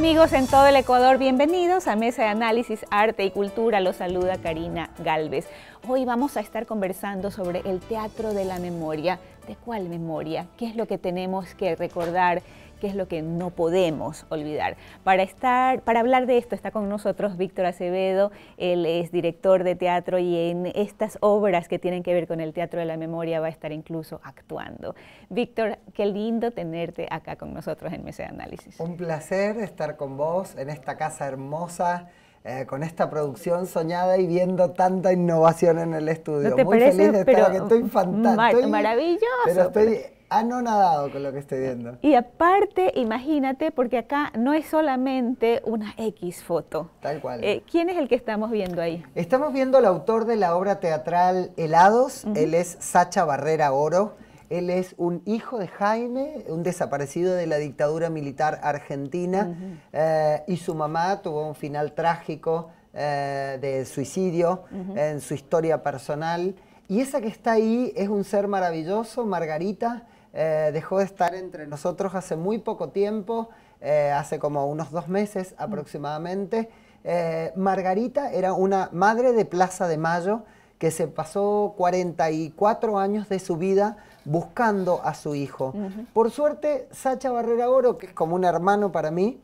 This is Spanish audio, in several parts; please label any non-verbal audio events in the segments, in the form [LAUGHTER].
Amigos en todo el Ecuador, bienvenidos a Mesa de Análisis Arte y Cultura. Los saluda Karina Galvez. Hoy vamos a estar conversando sobre el teatro de la memoria. ¿De cuál memoria? ¿Qué es lo que tenemos que recordar? qué es lo que no podemos olvidar. Para, estar, para hablar de esto está con nosotros Víctor Acevedo, él es director de teatro y en estas obras que tienen que ver con el teatro de la memoria va a estar incluso actuando. Víctor, qué lindo tenerte acá con nosotros en Mesa de Análisis. Un placer estar con vos en esta casa hermosa eh, con esta producción soñada y viendo tanta innovación en el estudio. Muy feliz de estar aquí, estoy fantástico. Maravilloso. Pero estoy anonadado con lo que estoy viendo. Y aparte, imagínate, porque acá no es solamente una X foto. Tal cual. Eh, ¿Quién es el que estamos viendo ahí? Estamos viendo al autor de la obra teatral Helados, él es Sacha Barrera Oro. Él es un hijo de Jaime, un desaparecido de la dictadura militar argentina, eh, y su mamá tuvo un final trágico eh, de suicidio en su historia personal. Y esa que está ahí es un ser maravilloso, Margarita. Eh, dejó de estar entre nosotros hace muy poco tiempo, hace como unos dos meses aproximadamente. Margarita era una madre de Plaza de Mayo, que se pasó 44 años de su vida buscando a su hijo. Por suerte, Sacha Barrera Oro, que es como un hermano para mí,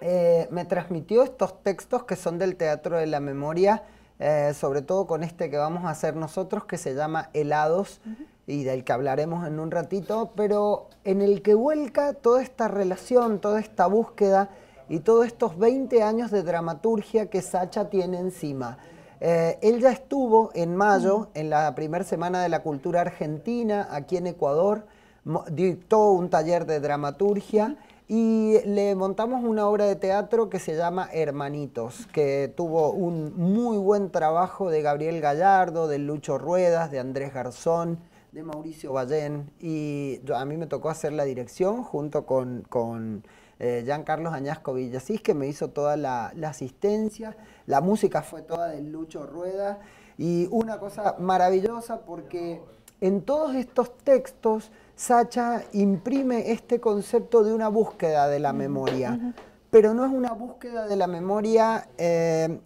eh, me transmitió estos textos que son del Teatro de la Memoria, eh, sobre todo con este que vamos a hacer nosotros, que se llama Helados, y del que hablaremos en un ratito, pero en el que vuelca toda esta relación, toda esta búsqueda y todos estos 20 años de dramaturgia que Sacha tiene encima. Eh, él ya estuvo en mayo, en la primera semana de la cultura argentina, aquí en Ecuador, dictó un taller de dramaturgia y le montamos una obra de teatro que se llama Hermanitos, que tuvo un muy buen trabajo de Gabriel Gallardo, de Lucho Ruedas, de Andrés Garzón, de Mauricio Ballén. Y a mí me tocó hacer la dirección junto con, con Jean eh, Carlos Añasco Villasís, que me hizo toda la asistencia. La música fue toda de Lucho Rueda y una cosa maravillosa porque en todos estos textos Sacha imprime este concepto de una búsqueda de la memoria, pero no es una búsqueda de la memoria eh,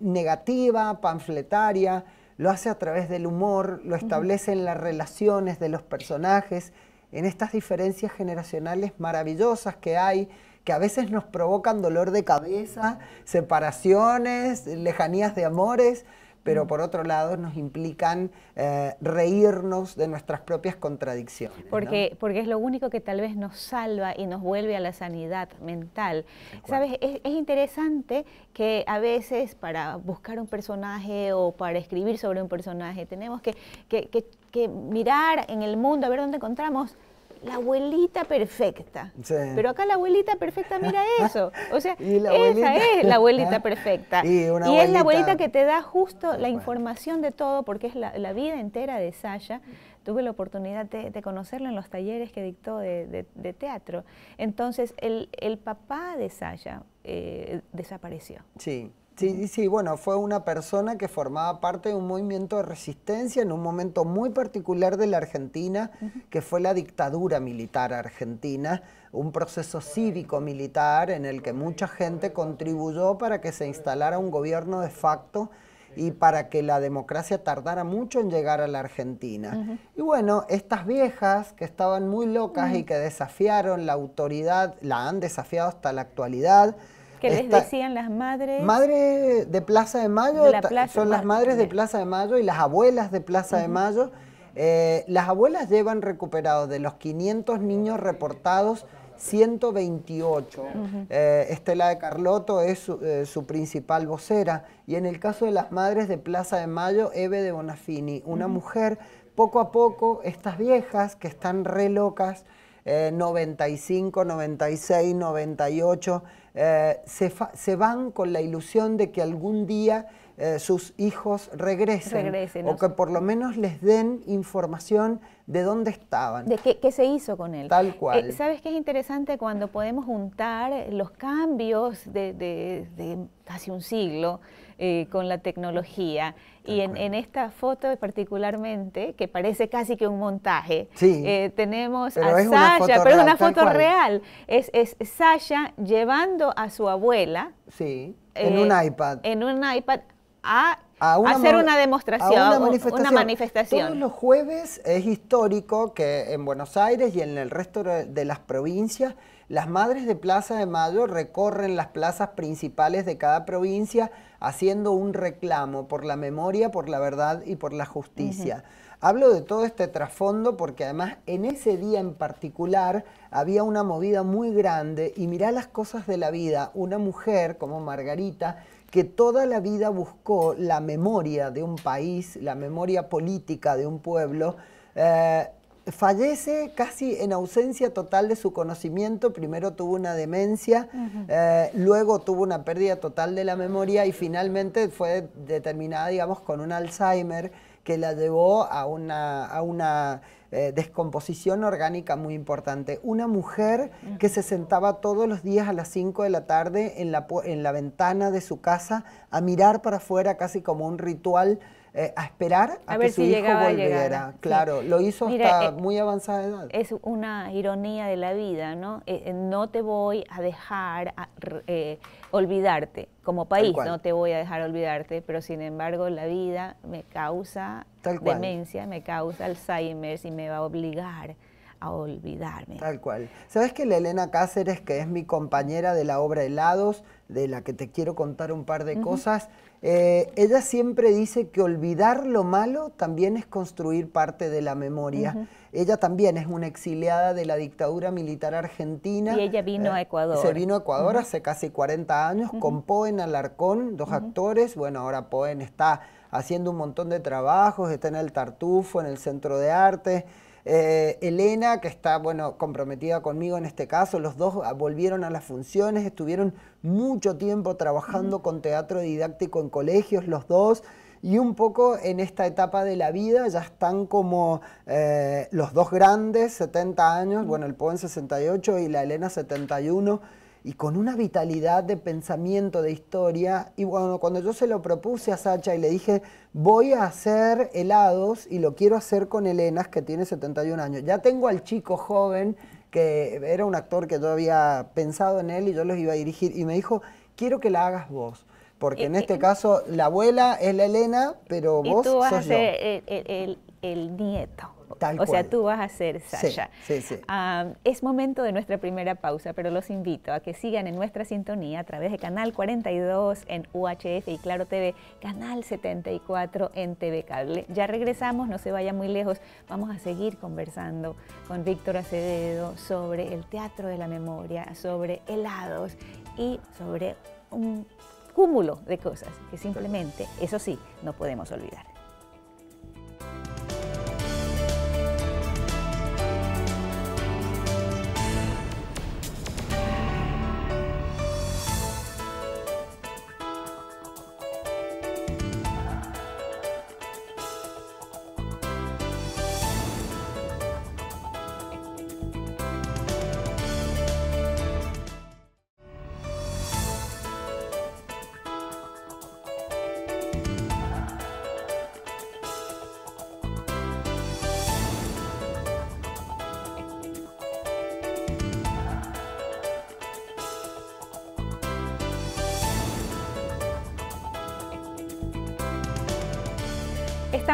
negativa, panfletaria, lo hace a través del humor, lo establece en las relaciones de los personajes, en estas diferencias generacionales maravillosas que hay que a veces nos provocan dolor de cabeza, separaciones, lejanías de amores, pero mm. por otro lado nos implican eh, reírnos de nuestras propias contradicciones. Porque, porque es lo único que tal vez nos salva y nos vuelve a la sanidad mental. ¿Sabes? Es, interesante que a veces para buscar un personaje o para escribir sobre un personaje tenemos que, que, que, que mirar en el mundo a ver dónde encontramos la abuelita perfecta. Pero acá la abuelita perfecta mira [LAUGHS] eso. O sea, esa es la abuelita perfecta. [LAUGHS] Y, es la abuelita que te da justo la información de todo, porque es la, vida entera de Sasha. Tuve la oportunidad de, conocerla en los talleres que dictó de, teatro. Entonces, el, papá de Sasha eh, desapareció. Sí. Sí, sí, bueno, fue una persona que formaba parte de un movimiento de resistencia en un momento muy particular de la Argentina, que fue la dictadura militar argentina, un proceso cívico-militar en el que mucha gente contribuyó para que se instalara un gobierno de facto y para que la democracia tardara mucho en llegar a la Argentina. Y bueno, estas viejas que estaban muy locas y que desafiaron la autoridad, la han desafiado hasta la actualidad, que les decían las madres. Madres de Plaza de Mayo, son las madres de Plaza de Mayo y las abuelas de Plaza de Mayo. Eh, las abuelas llevan recuperados de los 500 niños reportados 128. Eh, Estela de Carlotto es eh, su, principal vocera. Y en el caso de las madres de Plaza de Mayo, Eve de Bonafini, una mujer, poco a poco, estas viejas que están re locas, 95, 96, 98, eh, se, van con la ilusión de que algún día eh, sus hijos regresen, o que por lo menos les den información de dónde estaban. De qué, se hizo con él. Tal eh, cual. ¿Sabes qué es interesante cuando podemos juntar los cambios de, hace un siglo? Eh, con la tecnología. y en, esta foto particularmente, que parece casi que un montaje, eh, tenemos a Sasha, pero es una foto real. Es, es Sasha llevando a su abuela. en eh, un iPad. En un iPad a hacer una demostración, una, manifestación. Todos los jueves es histórico que en Buenos Aires y en el resto de las provincias las madres de Plaza de Mayo recorren las plazas principales de cada provincia haciendo un reclamo por la memoria, por la verdad y por la justicia. Hablo de todo este trasfondo porque además en ese día en particular había una movida muy grande y mirá las cosas de la vida. Una mujer como Margarita que toda la vida buscó la memoria de un país, la memoria política de un pueblo, eh, fallece casi en ausencia total de su conocimiento, primero tuvo una demencia, eh, luego tuvo una pérdida total de la memoria y finalmente fue determinada, digamos, con un Alzheimer que la llevó a una, a una eh, descomposición orgánica muy importante. Una mujer que se sentaba todos los días a las 5 de la tarde en la, en la ventana de su casa a mirar para afuera casi como un ritual eh, a esperar a, ver que su si hijo volviera. Claro, lo hizo hasta eh, muy avanzada edad. Es una ironía de la vida, ¿no? Eh, no te voy a dejar olvidarte, como país no te voy a dejar olvidarte, pero sin embargo la vida me causa demencia, me causa Alzheimer y me va a obligar a olvidarme. Tal cual. ¿Sabes que la Elena Cáceres, que es mi compañera de la obra Helados, de la que te quiero contar un par de cosas, eh, ella siempre dice que olvidar lo malo también es construir parte de la memoria. Ella también es una exiliada de la dictadura militar argentina. Y ella vino a eh, Ecuador. Se vino a Ecuador hace casi 40 años con Poen Alarcón, dos actores. Bueno, ahora Poen está haciendo un montón de trabajos, está en el Tartufo, en el Centro de Arte. Eh, Elena, que está comprometida conmigo en este caso, los dos ah, volvieron a las funciones, estuvieron mucho tiempo trabajando con teatro didáctico en colegios, los dos y un poco en esta etapa de la vida ya están como eh, los dos grandes, 70 años, bueno, el Poen 68 y la Elena 71 y con una vitalidad de pensamiento, de historia. Y bueno, cuando yo se lo propuse a Sacha y le dije, voy a hacer helados y lo quiero hacer con Elena, que tiene 71 años. Ya tengo al chico joven, que era un actor que yo había pensado en él y yo los iba a dirigir, y me dijo, quiero que la hagas vos. Porque eh, en este eh, caso la abuela es la Elena, pero vos el, el nieto. o sea, tú vas a ser Sasha. es momento de nuestra primera pausa, pero los invito a que sigan en nuestra sintonía a través de Canal 42 en UHF y Claro TV, Canal 74 en TV Cable. Ya regresamos, no se vaya muy lejos. Vamos a seguir conversando con Víctor Acevedo sobre el teatro de la memoria, sobre helados y sobre un cúmulo de cosas que simplemente, eso sí, no podemos olvidar.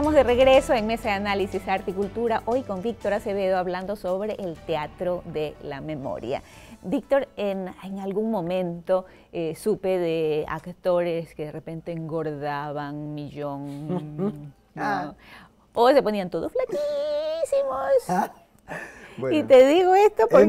estamos de regreso en Mesa de Análisis Arte y Cultura, hoy con Víctor Acevedo hablando sobre el teatro de la memoria. Víctor, en, algún momento eh, supe de actores que de repente engordaban millón. [LAUGHS] Ah. O se ponían todos flaquísimos. Ah y te digo esto porque,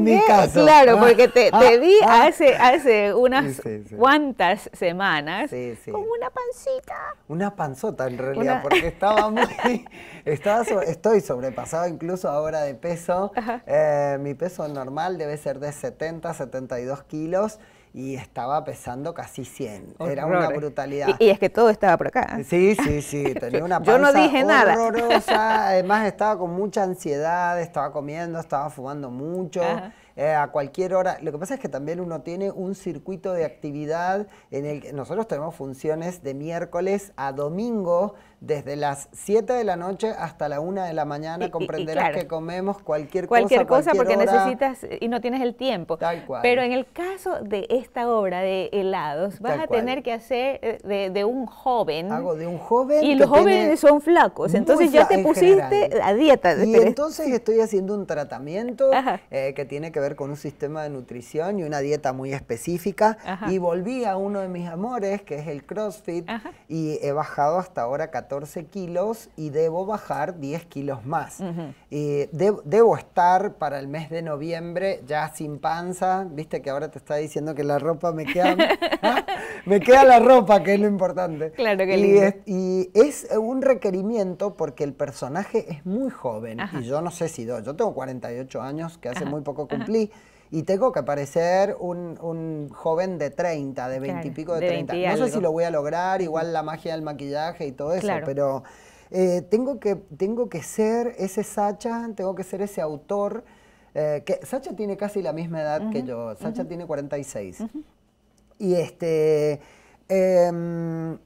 te, te ah, vi ah, hace, ah. hace unas cuantas semanas con una pancita. Una panzota en realidad, porque estaba muy, [LAUGHS] estoy sobrepasado incluso ahora de peso. Eh, mi peso normal debe ser de 70, 72 kilos y estaba pesando casi 100. Era una brutalidad. Y, es que todo estaba por acá. Sí, sí, sí. [LAUGHS] Tenía una horrorosa. [LAUGHS] Además estaba con mucha ansiedad, estaba comiendo, estaba fumando mucho. Eh, a cualquier hora. Lo que pasa es que también uno tiene un circuito de actividad en el que nosotros tenemos funciones de miércoles a domingo desde las 7 de la noche hasta la 1 de la mañana, comprenderás que comemos cualquier, cosa. Cualquier cosa porque necesitas y no tienes el tiempo. Tal cual. Pero en el caso de esta obra de helados, vas a tener que hacer eh, de, un joven. Hago de un joven. Y los jóvenes son flacos, entonces yo ya te pusiste a dieta. Y entonces estoy haciendo un tratamiento eh, que tiene que ver con un sistema de nutrición y una dieta muy específica. Y volví a uno de mis amores, que es el CrossFit, y he bajado hasta ahora 14 14 kilos y debo bajar 10 kilos más. Eh, debo estar para el mes de noviembre ya sin panza, viste que ahora te está diciendo que la ropa me queda... [LAUGHS] ¿ah? me queda la ropa, que es lo importante. Claro que y es, y es un requerimiento porque el personaje es muy joven y yo no sé si... yo tengo 48 años, que hace muy poco cumplí y tengo que aparecer un, joven de 30, de 20 y pico de, 30. No sé si lo voy a lograr, igual la magia del maquillaje y todo eso, pero eh, tengo, que, tengo que ser ese Sacha, tengo que ser ese autor. Eh, que Sacha tiene casi la misma edad que yo, Sacha tiene 46. Y este... Em,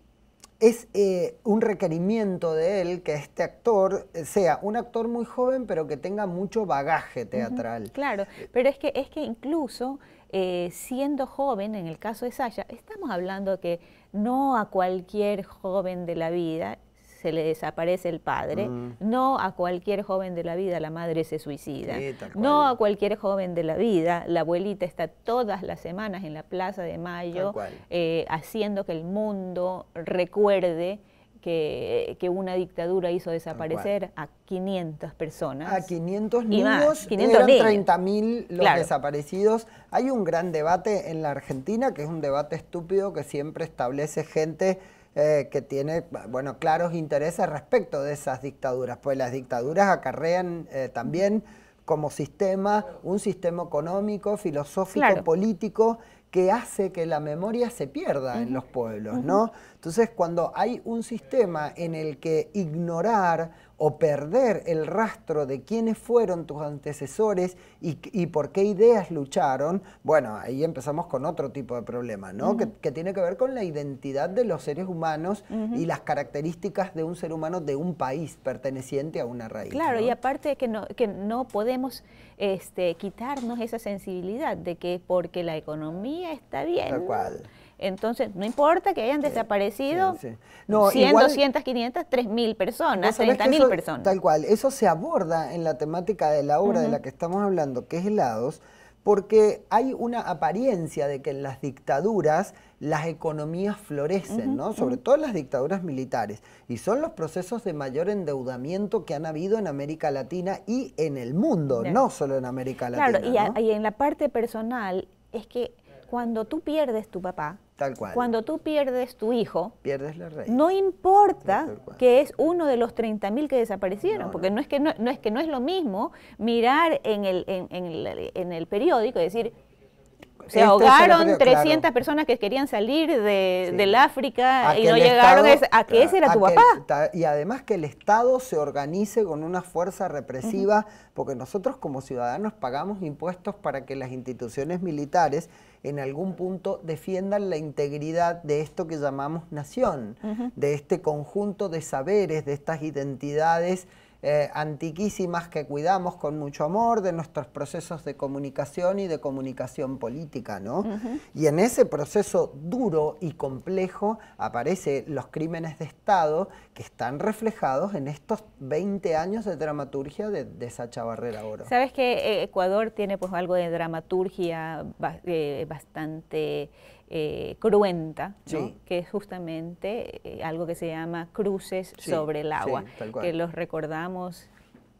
es eh, un requerimiento de él que este actor eh, sea un actor muy joven, pero que tenga mucho bagaje teatral. claro, pero es que, es que incluso eh, siendo joven, en el caso de Sasha, estamos hablando que no a cualquier joven de la vida se le desaparece el padre, mm. no a cualquier joven de la vida la madre se suicida, no a cualquier joven de la vida la abuelita está todas las semanas en la Plaza de Mayo eh, haciendo que el mundo recuerde que, una dictadura hizo desaparecer a 500 personas. A 500 niños, mil los desaparecidos. Hay un gran debate en la Argentina, que es un debate estúpido que siempre establece gente eh, que tiene, bueno, claros intereses respecto de esas dictaduras, pues las dictaduras acarrean eh, también como sistema, un sistema económico, filosófico, político, que hace que la memoria se pierda en los pueblos, ¿no? Entonces, cuando hay un sistema en el que ignorar, o perder el rastro de quiénes fueron tus antecesores y, por qué ideas lucharon, bueno, ahí empezamos con otro tipo de problema, ¿no? que, tiene que ver con la identidad de los seres humanos y las características de un ser humano de un país perteneciente a una raíz. Claro, y aparte que no, que no podemos este, quitarnos esa sensibilidad de que porque la economía está bien. Tal cual entonces, no importa que hayan desaparecido No, 100, 200, 500, 3.000 personas, 30.000 personas. Tal cual, eso se aborda en la temática de la obra de la que estamos hablando, que es helados, porque hay una apariencia de que en las dictaduras las economías florecen, ¿no? Sobre todo en todo las dictaduras militares. Y son los procesos de mayor endeudamiento que han habido en América Latina y en el mundo, no solo en América Latina. Claro, y en la parte personal es que cuando tú pierdes tu papá, cual. Cuando tú pierdes tu hijo, pierdes la No importa que es uno de los 30.000 que desaparecieron, porque no. es que no, es que no es lo mismo mirar en el, en, el, periódico y decir, se ahogaron 300 personas que querían salir del África y no llegaron a que ah, ese era tu papá. y además que el Estado se organice con una fuerza represiva, porque nosotros como ciudadanos pagamos impuestos para que las instituciones militares en algún punto defiendan la integridad de esto que llamamos nación, de este conjunto de saberes, de estas identidades eh, antiquísimas que cuidamos con mucho amor de nuestros procesos de comunicación y de comunicación política, ¿no? Y en ese proceso duro y complejo aparecen los crímenes de Estado que están reflejados en estos 20 años de dramaturgia de, de Sacha Barrera Oro. Sabes que Ecuador tiene pues algo de dramaturgia eh, bastante eh, cruenta, que es justamente eh, algo que se llama cruces sobre el agua, que los recordamos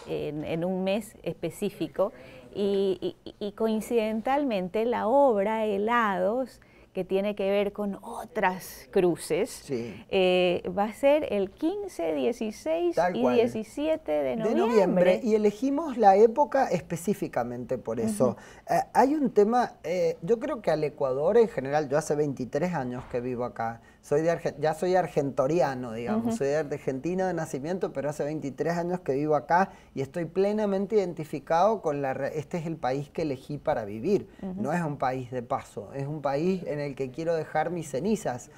en, un mes específico y coincidentalmente la obra Helados que tiene que ver con otras cruces, eh, va a ser el 15, 16 y 17 de noviembre. de noviembre. Y elegimos la época específicamente por eso. Eh, hay un tema, eh, yo creo que al Ecuador en general, yo hace 23 años que vivo acá, soy ya soy argentoriano, digamos, soy de soy de nacimiento, pero hace 23 años que vivo acá y estoy plenamente identificado con la... Este es el país que elegí para vivir, no es un país de paso, es un país en el que quiero dejar mis cenizas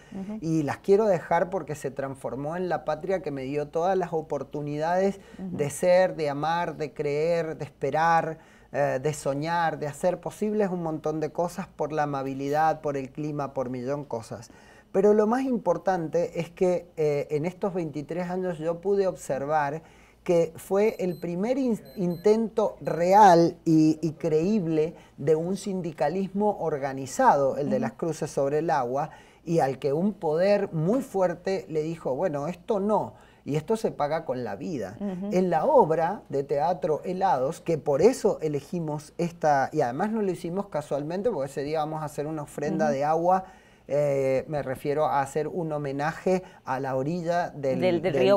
y las quiero dejar porque se transformó en la patria que me dio todas las oportunidades de ser, de amar, de creer, de esperar. Eh, de soñar, de hacer posibles un montón de cosas por la amabilidad, por el clima, por millón cosas. Pero lo más importante es que eh, en estos 23 años yo pude observar que fue el primer intento real y, creíble de un sindicalismo organizado, el de las cruces sobre el agua, y al que un poder muy fuerte le dijo, bueno, esto no. Y esto se paga con la vida. En la obra de teatro Helados, que por eso elegimos esta, y además no lo hicimos casualmente, porque ese día vamos a hacer una ofrenda de agua eh, me refiero a hacer un homenaje a la orilla del, río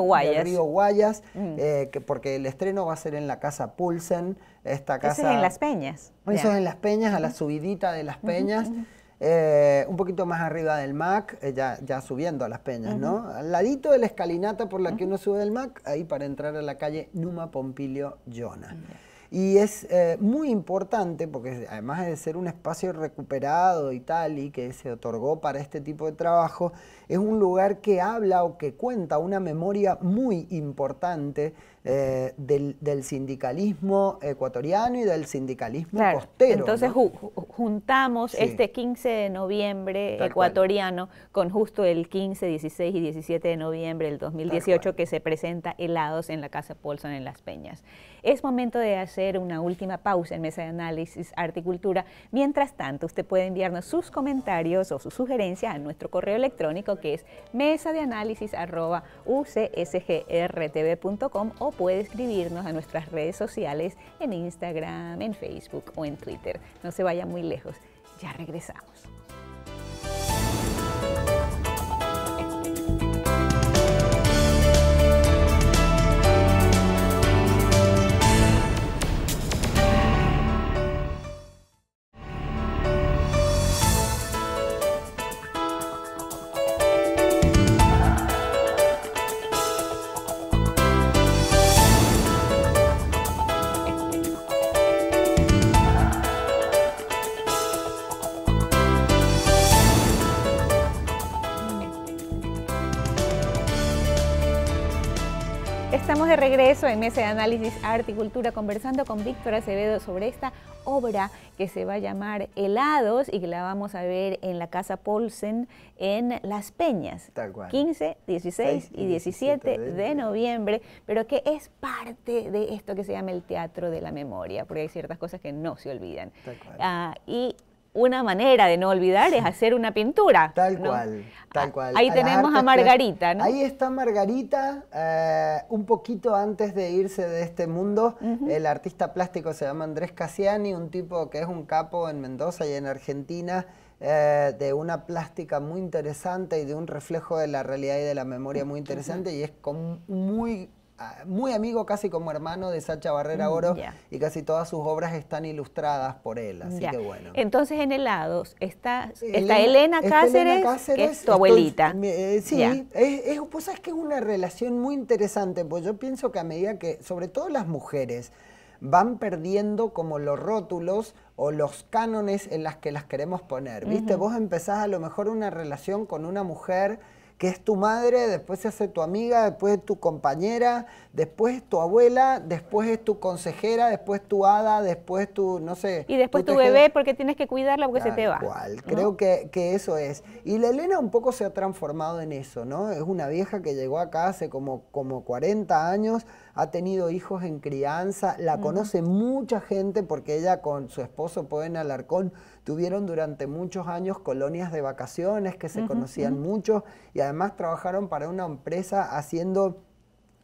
Guayas, mm. eh, porque el estreno va a ser en la casa Pulsen, esta casa... Eso es en Las Peñas. Eso en Las Peñas, a la subidita de Las Peñas. Eh, un poquito más arriba del MAC, ya, subiendo a las peñas, ¿no? Al ladito de la escalinata por la que uno sube del MAC, ahí para entrar a la calle Numa Pompilio Llona. Y es eh, muy importante, porque además de ser un espacio recuperado y tal, y que se otorgó para este tipo de trabajo, es un lugar que habla o que cuenta una memoria muy importante eh, del, sindicalismo ecuatoriano y del sindicalismo costero. Entonces juntamos este 15 de noviembre ecuatoriano con justo el 15, 16 y 17 de noviembre del 2018 que se presenta helados en la Casa Paulson en Las Peñas. Es momento de hacer una última pausa en Mesa de Análisis Arte Mientras tanto, usted puede enviarnos sus comentarios o sus sugerencias a nuestro correo electrónico que es mesa de análisis o puede escribirnos a nuestras redes sociales en Instagram, en Facebook o en Twitter. No se vaya muy lejos, ya regresamos. regreso en ese de Análisis Arte y Cultura conversando con Víctor Acevedo sobre esta obra que se va a llamar Helados y que la vamos a ver en la Casa Polsen en Las Peñas, 15, 16 y 17 de noviembre, pero que es parte de esto que se llama el teatro de la memoria, porque hay ciertas cosas que no se olvidan. Ah, y una manera de no olvidar es hacer una pintura. Tal cual, tal cual. Ahí tenemos a Margarita, ¿no? Ahí está Margarita, eh, un poquito antes de irse de este mundo. El artista plástico se llama Andrés Cassiani, un tipo que es un capo en Mendoza y en Argentina. Eh, de una plástica muy interesante y de un reflejo de la realidad y de la memoria muy interesante y es muy muy amigo, casi como hermano de Sacha Barrera mm, Oro, y casi todas sus obras están ilustradas por él, así que bueno. Entonces en helados está, está Elena, Cáceres, es tu abuelita. Eh, sí, es, que es una relación muy interesante, pues yo pienso que a medida que, sobre todo las mujeres, van perdiendo como los rótulos o los cánones en las que las queremos poner, ¿viste? Vos empezás a lo mejor una relación con una mujer que es tu madre, después se hace tu amiga, después es tu compañera, después es tu abuela, después es tu consejera, después tu hada, después tu, no sé. Y después tu, bebé porque tienes que cuidarla porque se te va. Igual, Creo que, eso es. Y la Elena un poco se ha transformado en eso, ¿no? Es una vieja que llegó acá hace como, como 40 años, ha tenido hijos en crianza, la conoce mucha gente porque ella con su esposo Poen Alarcón tuvieron durante muchos años colonias de vacaciones que se conocían mucho y además trabajaron para una empresa haciendo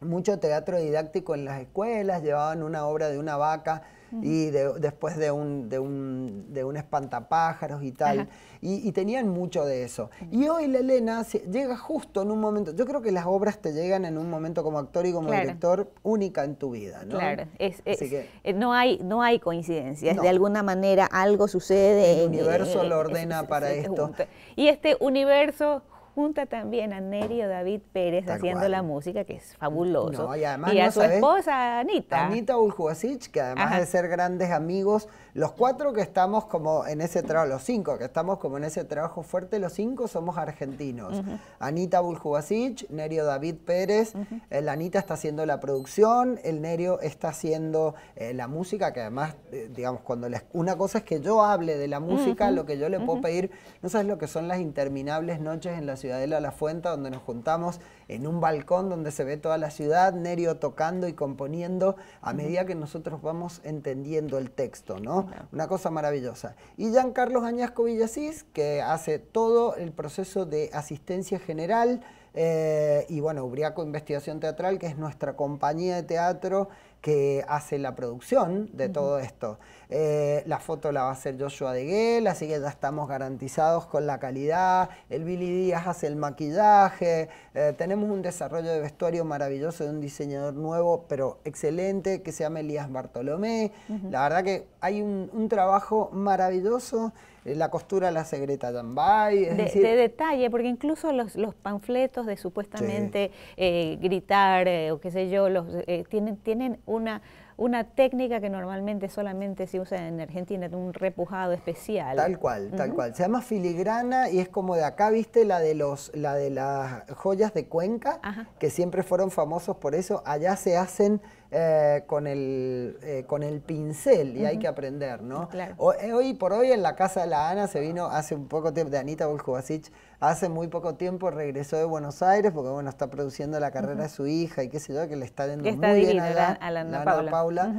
mucho teatro didáctico en las escuelas, llevaban una obra de una vaca y de, después de un, de, un, de un espantapájaros y tal. Y, tenían mucho de eso. Y hoy la Elena llega justo en un momento, yo creo que las obras te llegan en un momento como actor y como director única en tu vida, ¿no? Claro, eh, no, hay, no hay coincidencias, de alguna manera algo sucede. El universo lo ordena para esto. Y este universo junta también a Nerio David Pérez haciendo la música, que es fabuloso. y, a su esposa Anita. Anita Uljuasic, que además de ser grandes amigos, los cuatro que estamos como en ese trabajo, los cinco que estamos como en ese trabajo fuerte, los cinco somos argentinos. Anita Uljuasic, Nerio David Pérez, la Anita está haciendo la producción, el Nerio está haciendo eh, la música, que además, eh, digamos, cuando una cosa es que yo hable de la música, lo que yo le puedo pedir, no sabes lo que son las interminables noches en la ciudad Ciudadela la Fuente, donde nos juntamos en un balcón donde se ve toda la ciudad, Nerio tocando y componiendo a medida que nosotros vamos entendiendo el texto, ¿no? Una cosa maravillosa. Y Carlos Añasco Villasís, que hace todo el proceso de asistencia general, eh, y bueno, Ubriaco Investigación Teatral, que es nuestra compañía de teatro que hace la producción de todo esto. Eh, la foto la va a hacer Joshua Guel, así que ya estamos garantizados con la calidad, el Billy Díaz hace el maquillaje, eh, tenemos un desarrollo de vestuario maravilloso de un diseñador nuevo, pero excelente, que se llama Elías Bartolomé. La verdad que hay un, trabajo maravilloso eh, la costura la secreta Jambay. de, detalle, porque incluso los, panfletos de supuestamente gritar o qué sé yo, los, tienen, tienen una una técnica que normalmente solamente se usa en Argentina, un repujado especial. Tal cual, tal cual. Se llama filigrana y es como de acá, viste, la de los, la de las joyas de Cuenca, que siempre fueron famosos por eso. Allá se hacen eh, con, el, eh, con el pincel y hay que aprender, ¿no? Claro. Eh, hoy, por hoy en la casa de la Ana se vino hace un poco tiempo de Anita Volkovacich, Hace muy poco tiempo regresó de Buenos Aires porque, bueno, está produciendo la carrera de su hija y qué sé yo, que le está dando muy bien a, la, Paula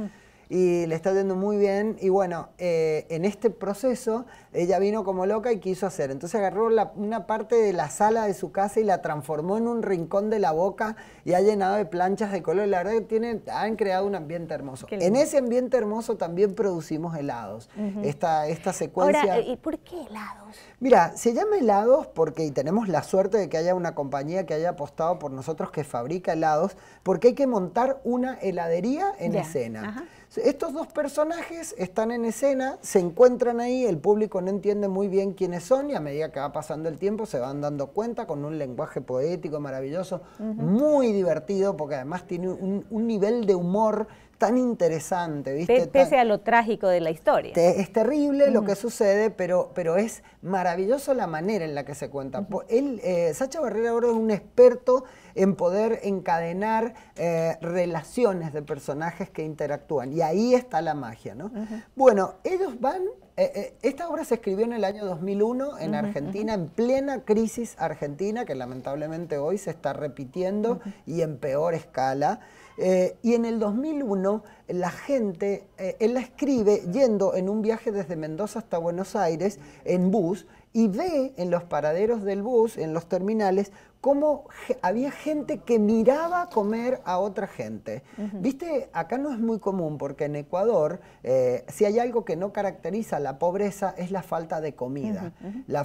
y le está yendo muy bien. Y bueno, eh, en este proceso ella vino como loca y quiso hacer. Entonces agarró una parte de la sala de su casa y la transformó en un rincón de la boca y ha llenado de planchas de color. La verdad que tiene, han creado un ambiente hermoso. En ese ambiente hermoso también producimos helados. esta, esta secuencia. Ahora, ¿y por qué helados? Mira, se llama helados porque tenemos la suerte de que haya una compañía que haya apostado por nosotros que fabrica helados, porque hay que montar una heladería en escena. Ajá. Estos dos personajes están en escena, se encuentran ahí, el público no entiende muy bien quiénes son y a medida que va pasando el tiempo se van dando cuenta con un lenguaje poético maravilloso, muy divertido, porque además tiene un, un nivel de humor tan interesante, ¿viste? Pese a lo trágico de la historia. es terrible lo que sucede, pero, pero es maravilloso la manera en la que se cuenta. Eh, Sacha Barrera ahora es un experto en poder encadenar eh, relaciones de personajes que interactúan. Y ahí está la magia, ¿no? Bueno, ellos van... Eh, esta obra se escribió en el año 2001 en Argentina, en plena crisis argentina, que lamentablemente hoy se está repitiendo y en peor escala. Eh, y en el 2001 la gente, eh, él la escribe yendo en un viaje desde Mendoza hasta Buenos Aires en bus y ve en los paraderos del bus, en los terminales, cómo había gente que miraba comer a otra gente. Viste, acá no es muy común porque en Ecuador, eh, si hay algo que no caracteriza la pobreza es la falta de comida. La,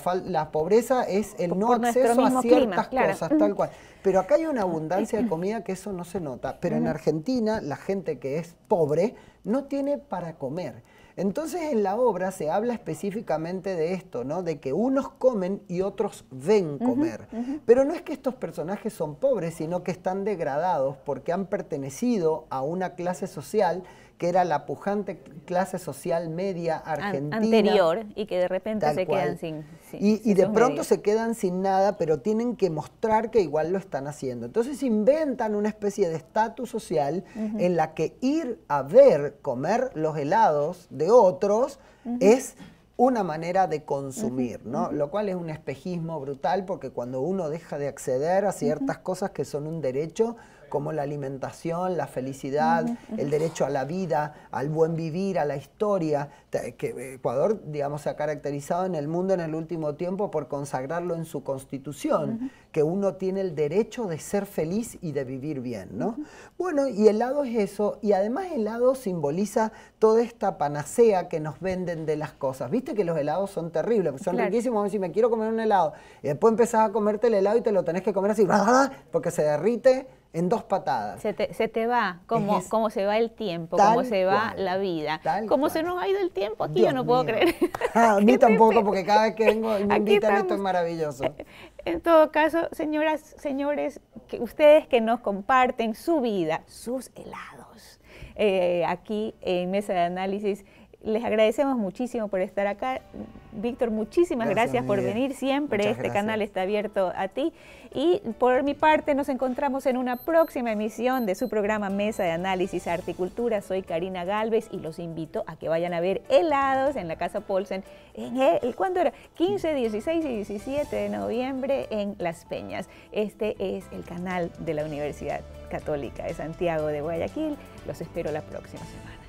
pobreza es el no acceso a ciertas cosas, tal cual. Pero acá hay una abundancia de comida que eso no se nota. Pero en Argentina, la gente que es pobre no tiene para comer. Entonces en la obra se habla específicamente de esto, ¿no? De que unos comen y otros ven comer. Pero no es que estos personajes son pobres, sino que están degradados porque han pertenecido a una clase social que era la pujante clase social media argentina. anterior, y que de repente se quedan sin, Y, de pronto se quedan sin nada, pero tienen que mostrar que igual lo están haciendo. Entonces inventan una especie de estatus social en la que ir a ver, comer los helados de otros es una manera de consumir, ¿no? Lo cual es un espejismo brutal porque cuando uno deja de acceder a ciertas cosas que son un derecho, como la alimentación, la felicidad, el derecho a la vida, al buen vivir, a la historia, que Ecuador, digamos, se ha caracterizado en el mundo en el último tiempo por consagrarlo en su constitución, que uno tiene el derecho de ser feliz y de vivir bien, ¿no? Bueno, y el es eso, y además el simboliza toda esta panacea que nos venden de las cosas. Viste que los helados son terribles, son riquísimos, si me quiero comer un helado, y después empezás a comerte el helado y te lo tenés que comer así, [LAUGHS] porque se derrite en dos patadas. Se te, va, como, se va el tiempo, como se va la vida. Como se nos ha ido el tiempo aquí, yo no puedo creer. [LAUGHS] Ah, a mí [LAUGHS] tampoco, porque cada vez que vengo [LAUGHS] me invitan esto es maravilloso. En todo caso, señoras, señores, ustedes que nos comparten su vida, sus helados, eh, aquí en Mesa de Análisis, les agradecemos muchísimo por estar acá. Víctor, muchísimas gracias, por venir siempre. este canal está abierto a ti. Y por mi parte, nos encontramos en una próxima emisión de su programa Mesa de Análisis e Arte Soy Karina Galvez y los invito a que vayan a ver helados en la Casa Polsen. En el, ¿Cuándo era? 15, 16 y 17 de noviembre en Las Peñas. Este es el canal de la Universidad Católica de Santiago de Guayaquil. Los espero la próxima semana.